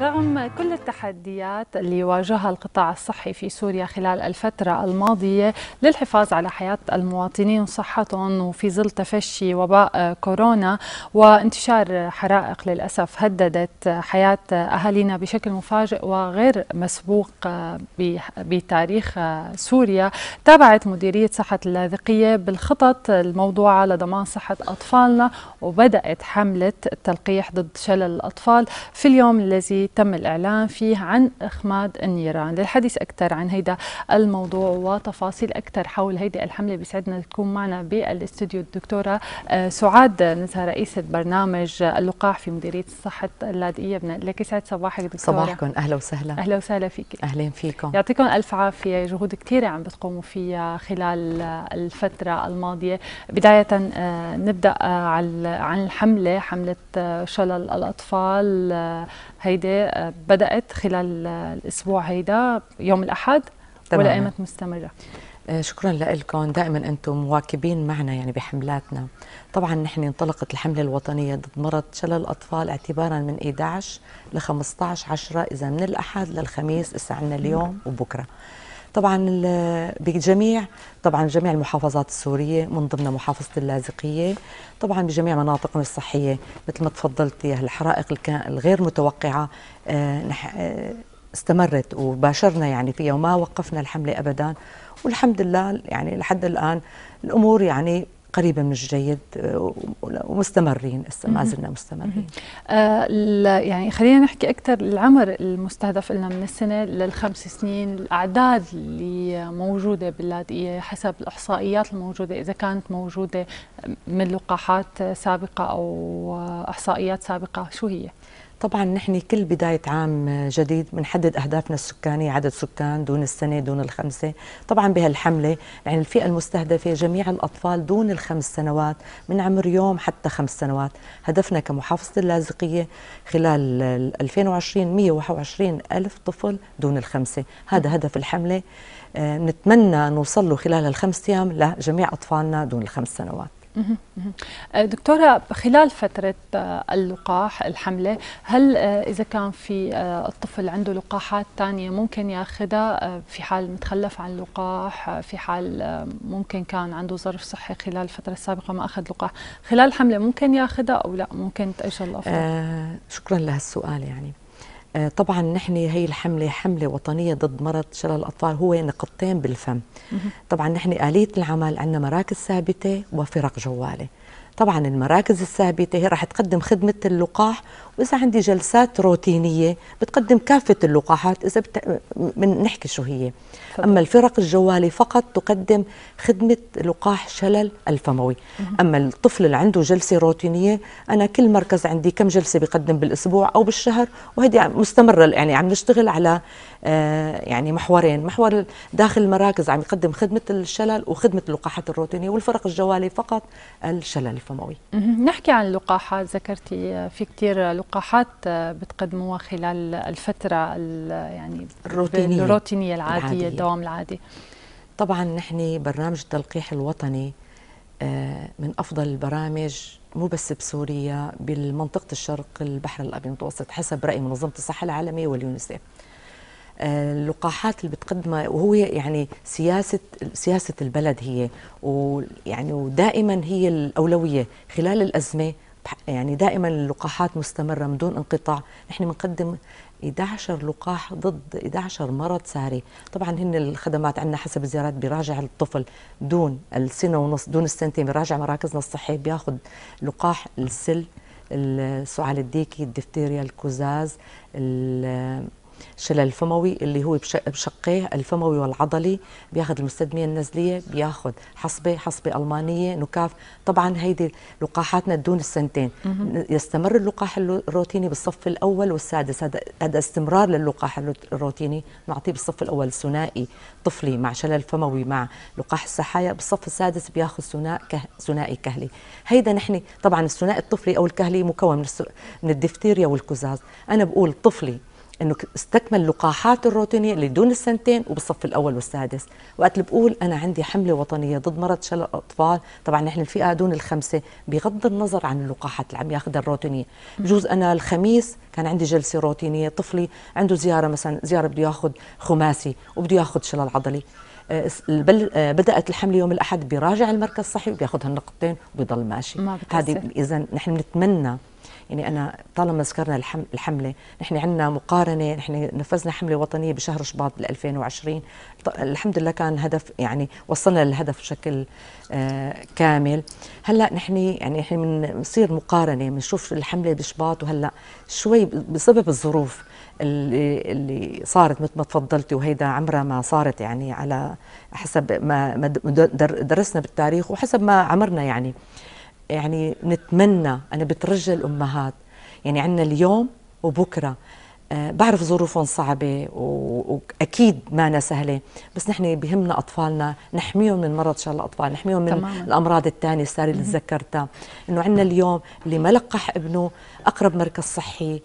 رغم كل التحديات اللي واجهها القطاع الصحي في سوريا خلال الفترة الماضية للحفاظ على حياة المواطنين وصحتهم وفي ظل تفشي وباء كورونا وانتشار حرائق للأسف هددت حياة أهالينا بشكل مفاجئ وغير مسبوق بتاريخ سوريا تابعت مديرية صحة اللاذقية بالخطط الموضوعة لضمان صحة أطفالنا وبدأت حملة التلقيح ضد شلل الأطفال في اليوم الذي تم الإعلان فيه عن إخماد النيران للحديث أكثر عن هيدا الموضوع وتفاصيل أكثر حول هيدي الحملة بيسعدنا تكون معنا بالاستوديو الدكتورة آه، سعاد نزهة رئيسة برنامج اللقاح في مديرية الصحة اللاذقية لك يسعد صباحك دكتورة صباحكم أهلا وسهلا أهلا وسهلا فيك أهلا فيكم يعطيكم ألف عافية جهود كثيرة عم بتقوموا فيها خلال الفترة الماضية بداية آه، نبدأ آه، عن الحملة حملة شلل الأطفال هيدي بدات خلال الاسبوع هيدا يوم الاحد ولا ايمت مستمره آه، شكرا لكم دائما انتم مواكبين معنا يعني بحملاتنا طبعا نحن انطلقت الحمله الوطنيه ضد مرض شلل الاطفال اعتبارا من 11 ل 15 10 اذا من الاحد للخميس اسعنا عندنا اليوم وبكره طبعا بجميع طبعا جميع المحافظات السوريه من ضمنها محافظه اللاذقيه طبعا بجميع مناطقنا الصحيه مثل ما تفضلتي الحرائق الغير متوقعه آه، آه، استمرت وباشرنا يعني فيها وما وقفنا الحمله ابدا والحمد لله يعني لحد الان الامور يعني قريبه من الجيد آه، ومستمرين ما زلنا مستمرين آه يعني خلينا نحكي اكثر العمر المستهدف لنا من السنه للخمس سنين الاعداد اللي موجوده باللاذقيه حسب الاحصائيات الموجوده اذا كانت موجوده من لقاحات سابقه او احصائيات سابقه شو هي؟ طبعا نحن كل بداية عام جديد بنحدد أهدافنا السكانية عدد سكان دون السنة دون الخمسة طبعا بهالحملة يعني الفئة المستهدفة جميع الأطفال دون الخمس سنوات من عمر يوم حتى خمس سنوات هدفنا كمحافظة اللاذقية خلال 2020 121 ألف طفل دون الخمسة هذا هدف الحملة آه، نتمنى نوصل له خلال الخمس أيام لجميع أطفالنا دون الخمس سنوات أه، دكتورة خلال فترة أه، اللقاح الحملة هل أه، إذا كان في الطفل عنده لقاحات تانية ممكن ياخذها في حال متخلف عن اللقاح في حال ممكن كان عنده ظرف صحي خلال الفترة السابقة ما أخذ لقاح خلال الحملة ممكن ياخذها أو لا ممكن تأجل الأفضل آه شكرا لهالسؤال يعني آه، طبعا نحن هي الحملة حملة وطنية ضد مرض شلل الأطفال هو نقطتين بالفم طبعا نحن آلية العمل عندنا مراكز ثابتة وفرق جوالة طبعا المراكز الثابتة هي رح تقدم خدمة اللقاح واذا عندي جلسات روتينيه بتقدم كافه اللقاحات اذا بت... من نحكي شو هي فضل. اما الفرق الجوالي فقط تقدم خدمه لقاح شلل الفموي اما الطفل اللي عنده جلسه روتينيه انا كل مركز عندي كم جلسه بقدم بالاسبوع او بالشهر وهذه مستمره يعني عم نشتغل على آه يعني محورين محور داخل المراكز عم يقدم خدمه الشلل وخدمه اللقاحات الروتينيه والفرق الجوالي فقط الشلل الفموي مم. نحكي عن اللقاحات ذكرتي آه، في كثير اللقاحات آه، بتقدموها خلال الفترة يعني الروتينية, الروتينية العادية, العادية. الدوام العادي طبعا نحن برنامج التلقيح الوطني آه، من أفضل البرامج مو بس بسوريا بالمنطقة الشرق البحر الأبيض المتوسط حسب رأي منظمة الصحة العالمية واليونسيف آه، اللقاحات اللي بتقدمها وهو يعني سياسة سياسة البلد هي ويعني ودائما هي الأولوية خلال الأزمة يعني دائما اللقاحات مستمرة من دون انقطاع نحن بنقدم 11 لقاح ضد 11 مرض ساري طبعا هن الخدمات عندنا حسب الزيارات بيراجع الطفل دون السنة ونص دون السنتين بيراجع مراكزنا الصحية بياخذ لقاح السل السعال الديكي الدفتيريا الكوزاز شلل فموي اللي هو بشقيه الفموي والعضلي بياخذ المستدمية النزلية بياخذ حصبة حصبة ألمانية نكاف طبعا هيدي لقاحاتنا دون السنتين يستمر اللقاح الروتيني بالصف الأول والسادس هذا هذا استمرار للقاح الروتيني نعطيه بالصف الأول ثنائي طفلي مع شلل فموي مع لقاح السحايا بالصف السادس بياخذ ثنائي كهلي هيدا نحن طبعا الثنائي الطفلي أو الكهلي مكون من الدفتيريا والكزاز أنا بقول طفلي انه استكمل لقاحات الروتينيه اللي دون السنتين وبالصف الاول والسادس، وقت اللي بقول انا عندي حمله وطنيه ضد مرض شلل الاطفال، طبعا نحن الفئه دون الخمسه بغض النظر عن اللقاحات اللي عم ياخذها الروتينيه، بجوز انا الخميس كان عندي جلسه روتينيه، طفلي عنده زياره مثلا زياره بده ياخذ خماسي وبده ياخذ شلل عضلي، آه، آه، بدات الحمله يوم الاحد بيراجع المركز الصحي وبياخذ هالنقطتين وبيضل ماشي ما هذه اذا نحن بنتمنى يعني أنا طالما ذكرنا الحملة نحن عندنا مقارنة نحن نفذنا حملة وطنية بشهر شباط 2020 الحمد لله كان هدف يعني وصلنا للهدف بشكل آه كامل هلا نحن يعني نحن بنصير مقارنة بنشوف الحملة بشباط وهلا شوي بسبب الظروف اللي اللي صارت مثل ما تفضلتي وهيدا عمرها ما صارت يعني على حسب ما درسنا بالتاريخ وحسب ما عمرنا يعني يعني نتمنى أنا بترجى الأمهات يعني عندنا اليوم وبكرة آه، بعرف ظروفهم صعبة وأكيد ما سهلة بس نحن بهمنا أطفالنا نحميهم من مرض ان شاء الله اطفال نحميهم من تمام. الأمراض الثانية ساري اللي ذكرتها إنه عندنا اليوم اللي ما لقح ابنه اقرب مركز صحي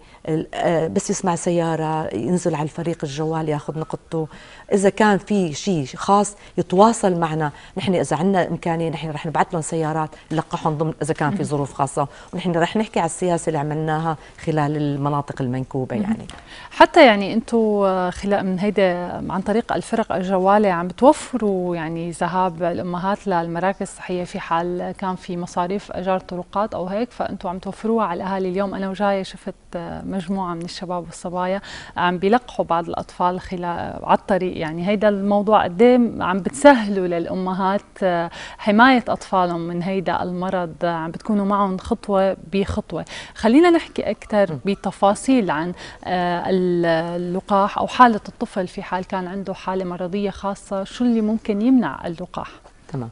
آه، بس يسمع سياره ينزل على الفريق الجوال ياخذ نقطته اذا كان في شيء خاص يتواصل معنا نحن اذا عندنا امكانيه نحن رح نبعث لهم سيارات نلقحهم ضمن اذا كان في ظروف خاصه ونحن رح نحكي على السياسه اللي عملناها خلال المناطق المنكوبه يعني حتى يعني انتم آه، خلال من هيدا عن طريق الفرق الجوالة عم بتوفروا يعني ذهاب الأمهات للمراكز الصحية في حال كان في مصاريف إيجار طرقات أو هيك فأنتم عم توفروها على الأهالي اليوم اليوم انا وجايه شفت مجموعه من الشباب والصبايا عم بيلقحوا بعض الاطفال خلال على الطريق يعني هيدا الموضوع قد عم بتسهلوا للامهات حمايه اطفالهم من هيدا المرض عم بتكونوا معهم خطوه بخطوه خلينا نحكي اكثر بتفاصيل عن آه، اللقاح او حاله الطفل في حال كان عنده حاله مرضيه خاصه شو اللي ممكن يمنع اللقاح تمام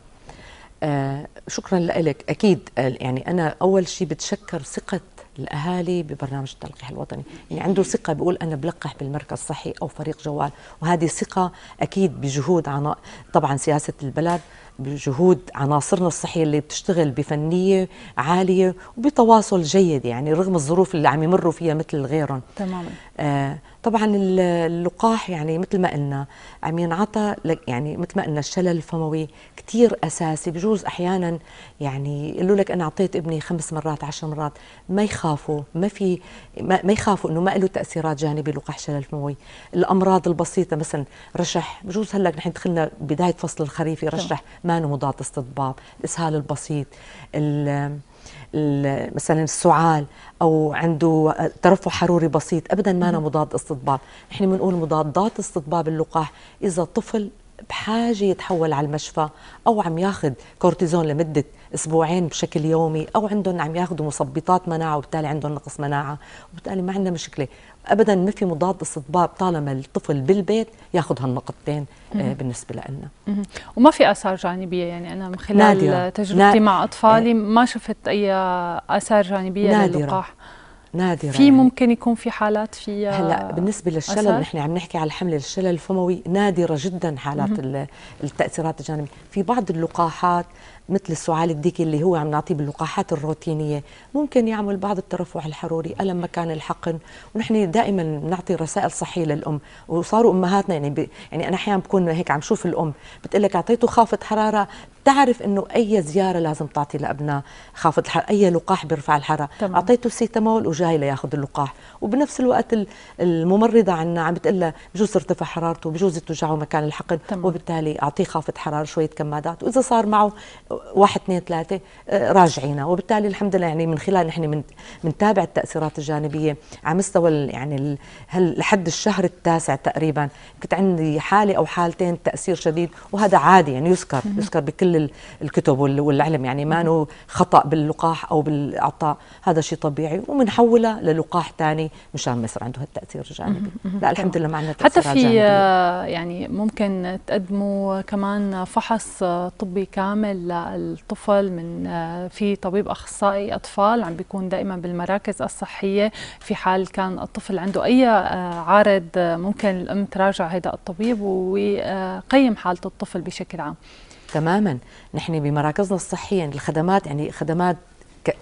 آه شكرا لك اكيد آه، يعني انا اول شيء بتشكر ثقه الاهالي ببرنامج التلقيح الوطني، يعني عنده ثقه بيقول انا بلقح بالمركز الصحي او فريق جوال، وهذه ثقه اكيد بجهود عنا طبعا سياسه البلد بجهود عناصرنا الصحيه اللي بتشتغل بفنيه عاليه وبتواصل جيد يعني رغم الظروف اللي عم يمروا فيها مثل غيرهم. تماما. آه طبعا اللقاح يعني مثل ما قلنا عم ينعطى يعني مثل ما قلنا الشلل الفموي كثير اساسي بجوز احيانا يعني يقولوا لك انا اعطيت ابني خمس مرات عشر مرات ما يخافوا ما في ما يخافوا انه ما له تاثيرات جانبيه لقاح الشلل الفموي الامراض البسيطه مثلا رشح بجوز هلا نحن دخلنا بدايه فصل الخريف يرشح ما مضاد استطباب الاسهال البسيط مثلا السعال او عنده ترفع حروري بسيط ابدا ما أنا مضاد استطباب نحن بنقول مضادات استطباب اللقاح اذا طفل بحاجه يتحول على المشفى او عم ياخذ كورتيزون لمده اسبوعين بشكل يومي او عندهم عم ياخذوا مثبطات مناعه وبالتالي عندهم نقص مناعه وبالتالي ما عندنا مشكله ابدا ما في مضاد استطباب طالما الطفل بالبيت ياخذ هالنقطتين آه، بالنسبه لنا وما في اثار جانبيه يعني انا من خلال نادرة. تجربتي نادرة. مع اطفالي ما شفت اي اثار جانبيه نادرة. للقاح نادرة في يعني. ممكن يكون في حالات في آه، هلا بالنسبة للشلل نحن عم نحكي على الحملة الشلل الفموي نادرة جدا حالات التأثيرات الجانبية في بعض اللقاحات مثل السعال الديكي اللي هو عم نعطيه باللقاحات الروتينية ممكن يعمل بعض الترفع الحروري ألم مكان الحقن ونحن دائما بنعطي رسائل صحية للأم وصاروا أمهاتنا يعني ب... يعني أنا أحيانا بكون هيك عم شوف الأم بتقول لك أعطيته خافض حرارة تعرف انه اي زياره لازم تعطي لابناء خافض الحراره اي لقاح بيرفع الحراره اعطيته سيتامول وجاي لياخذ اللقاح وبنفس الوقت الممرضه عنا عم بتقول له بجوز ترتفع حرارته بجوز توجعه مكان الحقن تمام. وبالتالي اعطيه خافض حراره شويه كمادات واذا صار معه واحد اثنين ثلاثه آه، راجعينا وبالتالي الحمد لله يعني من خلال نحن بنتابع التاثيرات الجانبيه على مستوى يعني هل لحد الشهر التاسع تقريبا كنت عندي حاله او حالتين تاثير شديد وهذا عادي يعني يذكر يذكر بكل كل الكتب والعلم يعني ما انه خطا باللقاح او بالاعطاء هذا شيء طبيعي وبنحولها للقاح ثاني مشان ما يصير عنده هالتاثير الجانبي لا الحمد لله ما عندنا حتى في جانبي. آه، يعني ممكن تقدموا كمان فحص آه، طبي كامل للطفل من آه، في طبيب اخصائي اطفال عم بيكون دائما بالمراكز الصحيه في حال كان الطفل عنده اي عارض ممكن الام تراجع هذا الطبيب ويقيم حاله الطفل بشكل عام تماما نحن بمراكزنا الصحية الخدمات يعني خدمات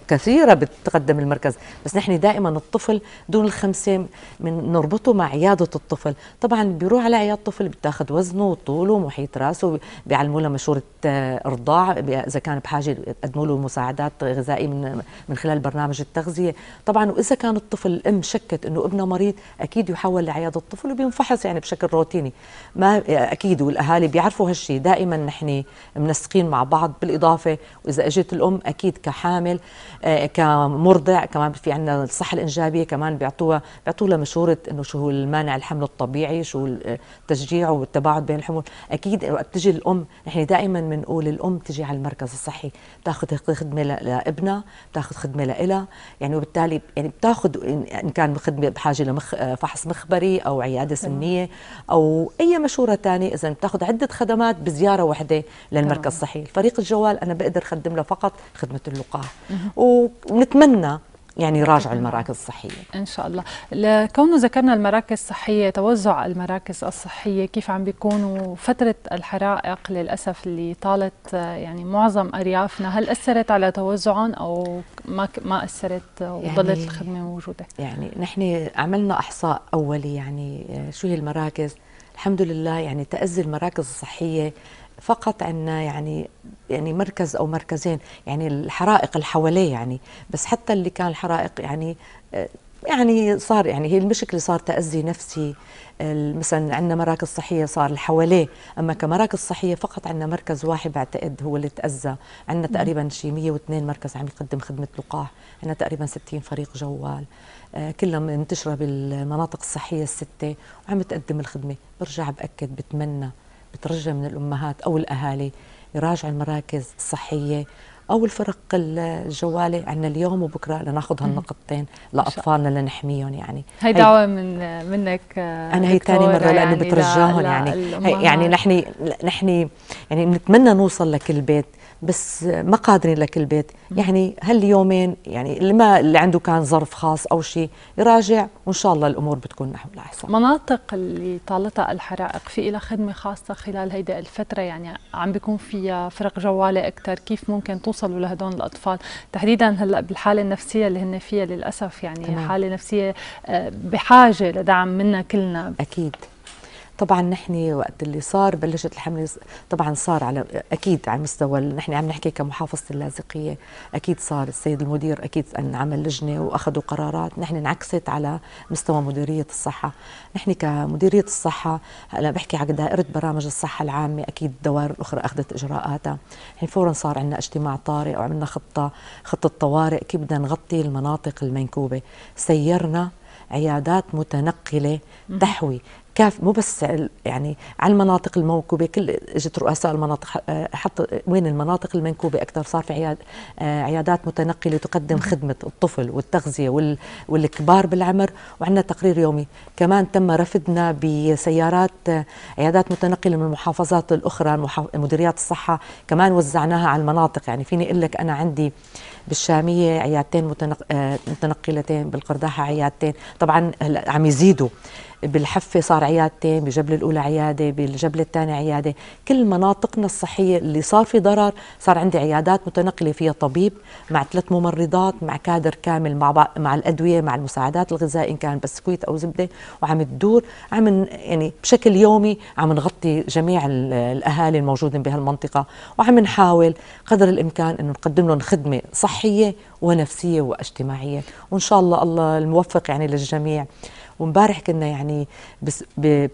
كثيره بتقدم المركز بس نحن دائما الطفل دون الخمسه من نربطه مع عياده الطفل طبعا بيروح على عياده الطفل بتاخذ وزنه وطوله ومحيط راسه بيعلموا له مشوره آه، ارضاع اذا كان بحاجه يقدموا له مساعدات غذائيه من من خلال برنامج التغذيه طبعا واذا كان الطفل الام شكت انه ابنها مريض اكيد يحول لعياده الطفل وبينفحص يعني بشكل روتيني ما اكيد والاهالي بيعرفوا هالشيء دائما نحن منسقين مع بعض بالاضافه واذا اجت الام اكيد كحامل آه، كمرضع كمان في عندنا الصحه الانجابيه كمان بيعطوها بيعطوا لها مشوره انه شو المانع الحمل الطبيعي شو التشجيع والتباعد بين الحمول اكيد وقت تجي الام نحن دائما بنقول الام تجي على المركز الصحي بتاخذ خدمه لابنها بتاخذ خدمه لها يعني وبالتالي يعني بتاخذ ان كان خدمه بحاجه لمخ فحص مخبري او عياده سنيه او اي مشوره ثانيه اذا بتاخذ عده خدمات بزياره واحده للمركز الصحي الفريق الجوال انا بقدر اقدم له فقط خدمه اللقاح ونتمنى يعني يراجعوا المراكز الصحية إن شاء الله لكونه ذكرنا المراكز الصحية توزع المراكز الصحية كيف عم بيكونوا فترة الحرائق للأسف اللي طالت يعني معظم أريافنا هل أثرت على توزعهم أو ما, ما أثرت وظلت يعني الخدمة موجودة يعني نحن عملنا أحصاء أولي يعني شو هي المراكز الحمد لله يعني تأذي المراكز الصحية فقط عندنا يعني يعني مركز او مركزين يعني الحرائق اللي حواليه يعني بس حتى اللي كان الحرائق يعني يعني صار يعني هي المشكله صار تاذي نفسي مثلا عندنا مراكز صحيه صار اللي حواليه اما كمراكز صحيه فقط عندنا مركز واحد بعتقد هو اللي تاذى عندنا تقريبا شيء 102 مركز عم يقدم خدمه لقاح عندنا تقريبا 60 فريق جوال آه، كلها منتشره بالمناطق الصحيه السته وعم تقدم الخدمه برجع باكد بتمنى بترجى من الأمهات أو الأهالي يراجعوا المراكز الصحية أو الفرق الجوالة عندنا اليوم وبكرة لناخذ هالنقطتين لأطفالنا لنحميهم يعني هي دعوة من منك أنا هي ثاني مرة لأنه يعني بترجاهم يعني يعني نحن نحن يعني بنتمنى نوصل لكل بيت بس ما قادرين لكل بيت يعني هاليومين يعني اللي ما اللي عنده كان ظرف خاص او شيء يراجع وان شاء الله الامور بتكون نحو الاحسن مناطق اللي طالتها الحرائق في لها خدمه خاصه خلال هيدا الفتره يعني عم بيكون فيها فرق جواله اكثر كيف ممكن توصلوا لهدول الاطفال تحديدا هلا بالحاله النفسيه اللي هن فيها للاسف يعني تمام. حاله نفسيه آه، بحاجه لدعم منا كلنا اكيد طبعا نحن وقت اللي صار بلشت الحمله طبعا صار على اكيد على مستوى نحن عم نحكي كمحافظه اللاذقيه اكيد صار السيد المدير اكيد ان عمل لجنه واخذوا قرارات نحن انعكست على مستوى مديريه الصحه نحن كمديريه الصحه هلا بحكي على دائره برامج الصحه العامه اكيد الدوائر الاخرى اخذت اجراءاتها نحن فورا صار عندنا اجتماع طارئ وعملنا خطه خطه طوارئ كيف بدنا نغطي المناطق المنكوبه سيرنا عيادات متنقله تحوي كاف مو بس يعني على المناطق الموكوبه كل اجت رؤساء المناطق حط وين المناطق المنكوبه اكثر صار في عياد آه، عيادات متنقله تقدم خدمه الطفل والتغذيه والكبار بالعمر وعندنا تقرير يومي كمان تم رفدنا بسيارات آه، عيادات متنقله من المحافظات الاخرى مديريات الصحه كمان وزعناها على المناطق يعني فيني اقول لك انا عندي بالشاميه عيادتين آه، متنقلتين بالقرداحه عيادتين طبعا هلا عم يزيدوا بالحفه صار عيادتين بجبل الاولى عياده بالجبل الثاني عياده كل مناطقنا الصحيه اللي صار في ضرر صار عندي عيادات متنقله فيها طبيب مع ثلاث ممرضات مع كادر كامل مع مع الادويه مع المساعدات الغذائيه ان كان بسكويت او زبده وعم تدور عم يعني بشكل يومي عم نغطي جميع الاهالي الموجودين بهالمنطقه وعم نحاول قدر الامكان انه نقدم لهم خدمه صحيه ونفسيه واجتماعيه وان شاء الله الله الموفق يعني للجميع ومبارح كنا يعني بس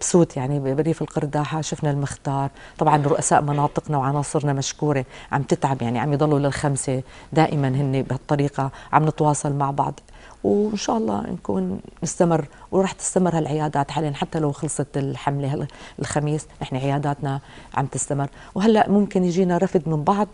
بسوت يعني بريف القرداحه شفنا المختار طبعا رؤساء مناطقنا وعناصرنا مشكوره عم تتعب يعني عم يضلوا للخمسه دائما هن بهالطريقه عم نتواصل مع بعض وان شاء الله نكون نستمر وراح تستمر هالعيادات حاليا حتى لو خلصت الحمله الخميس نحن عياداتنا عم تستمر وهلا ممكن يجينا رفد من بعض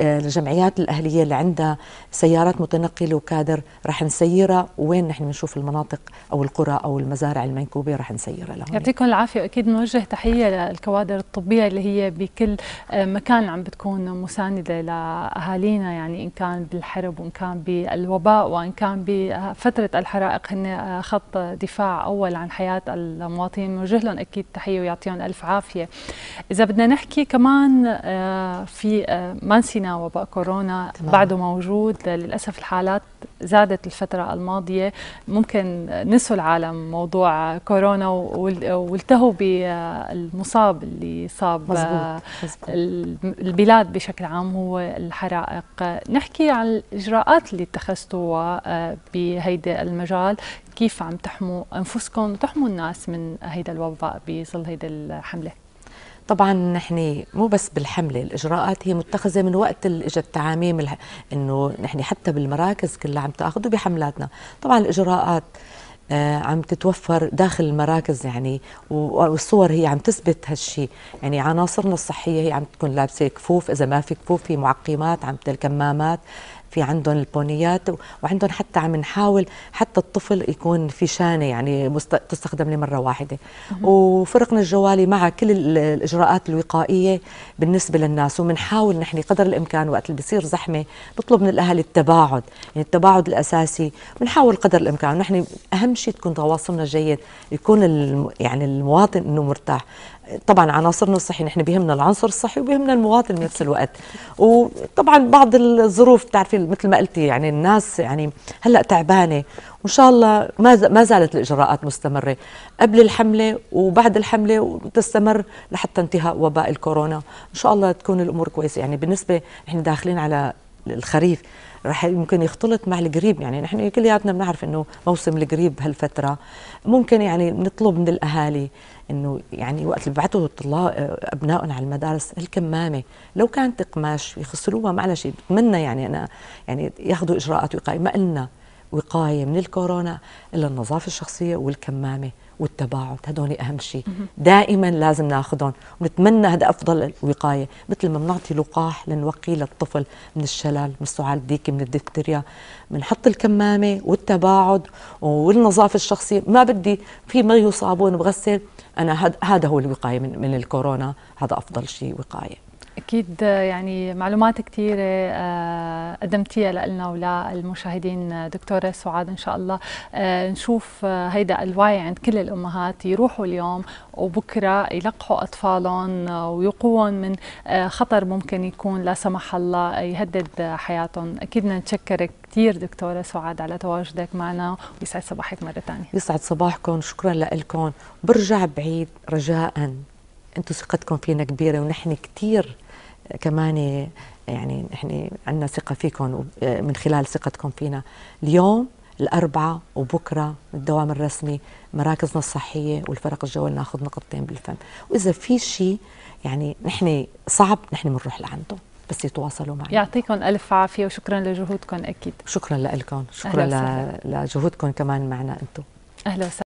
الجمعيات الاهليه اللي عندها سيارات متنقله وكادر رح نسيرها وين نحن بنشوف المناطق او القرى او المزارع المنكوبه رح نسيرها لهم يعطيكم العافيه اكيد بنوجه تحيه للكوادر الطبيه اللي هي بكل مكان عم بتكون مسانده لاهالينا يعني ان كان بالحرب وان كان بالوباء وان كان بفتره الحرائق هن خط دفاع اول عن حياه المواطنين بنوجه لهم اكيد تحيه ويعطيهم الف عافيه اذا بدنا نحكي كمان آه، في آه، ما نسينا وباء كورونا طبعا. بعده موجود للأسف الحالات زادت الفترة الماضية ممكن نسوا العالم موضوع كورونا والتهوا بالمصاب اللي صاب مزبوط. مزبوط. البلاد بشكل عام هو الحرائق نحكي عن الإجراءات اللي اتخذتوها آه، بهيدا المجال كيف عم تحموا أنفسكم وتحموا الناس من هيدا الوباء بظل هيدا الحملة طبعا نحن مو بس بالحمله الاجراءات هي متخذه من وقت اجى التعاميم انه نحن حتى بالمراكز كلها عم تاخذوا بحملاتنا طبعا الاجراءات آه عم تتوفر داخل المراكز يعني والصور هي عم تثبت هالشيء يعني عناصرنا الصحيه هي عم تكون لابسه كفوف اذا ما في كفوف في معقمات عم الكمامات في عندهم البونيات وعندهم حتى عم نحاول حتى الطفل يكون في شانه يعني تستخدم لمره واحده وفرقنا الجوالي مع كل الاجراءات الوقائيه بالنسبه للناس وبنحاول نحن قدر الامكان وقت اللي بصير زحمه نطلب من الاهل التباعد يعني التباعد الاساسي بنحاول قدر الامكان نحن اهم شيء تكون تواصلنا جيد يكون الم... يعني المواطن انه مرتاح طبعا عناصرنا الصحي نحن بيهمنا العنصر الصحي وبيهمنا المواطن بنفس الوقت وطبعا بعض الظروف بتعرفي مثل ما قلتي يعني الناس يعني هلا تعبانه وان شاء الله ما ما زالت الاجراءات مستمره قبل الحمله وبعد الحمله وتستمر لحتى انتهاء وباء الكورونا ان شاء الله تكون الامور كويسه يعني بالنسبه نحن داخلين على الخريف راح ممكن يختلط مع القريب يعني نحن كلياتنا بنعرف انه موسم القريب بهالفتره ممكن يعني نطلب من الاهالي انه يعني وقت اللي ببعثوا الطلاب آه، ابنائهم على المدارس الكمامه لو كانت قماش يخسروها معلش بتمنى يعني انا يعني ياخذوا اجراءات وقايه ما قلنا وقايه من الكورونا الا النظافه الشخصيه والكمامه والتباعد هدول اهم شيء دائما لازم ناخذهم ونتمنى هذا افضل وقايه مثل ما بنعطي لقاح لنوقي للطفل من الشلل من السعال الديكي من الدفتريا بنحط الكمامه والتباعد والنظافه الشخصيه ما بدي في مي وصابون بغسل انا هذا هو الوقايه من, من الكورونا هذا افضل شيء وقايه اكيد يعني معلومات كثيره آه، قدمتيها لنا وللمشاهدين دكتوره سعاد ان شاء الله آه، نشوف آه، هيدا الوعي عند كل الامهات يروحوا اليوم وبكره يلقحوا اطفالهم ويقوهم من خطر ممكن يكون لا سمح الله يهدد حياتهم اكيد بدنا نتشكرك كثير دكتوره سعاد على تواجدك معنا ويسعد صباحك مره ثانيه يسعد صباحكم شكرا لكم برجع بعيد رجاء انتم ثقتكم فينا كبيره ونحن كثير كمان يعني نحن عندنا ثقه فيكم من خلال ثقتكم فينا اليوم الأربعة وبكرة الدوام الرسمي مراكزنا الصحية والفرق الجوال ناخذ نقطتين بالفم وإذا في شيء يعني نحن صعب نحن بنروح لعنده بس يتواصلوا معنا يعطيكم ألف عافية وشكرا لجهودكم أكيد شكرا لكم شكرا لجهودكم كمان معنا أنتم أهلا وسهلا